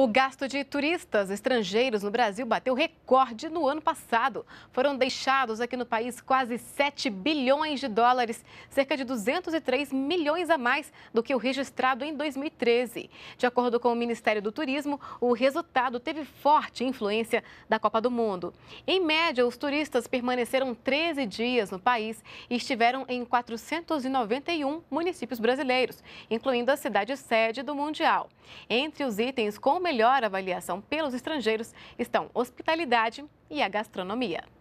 O gasto de turistas estrangeiros no Brasil bateu recorde no ano passado. Foram deixados aqui no país quase 7 bilhões de dólares, cerca de 203 milhões a mais do que o registrado em 2013. De acordo com o Ministério do Turismo, o resultado teve forte influência da Copa do Mundo. Em média, os turistas permaneceram 13 dias no país e estiveram em 491 municípios brasileiros, incluindo a cidade sede do Mundial. Entre os itens com melhor avaliação pelos estrangeiros estão hospitalidade e a gastronomia.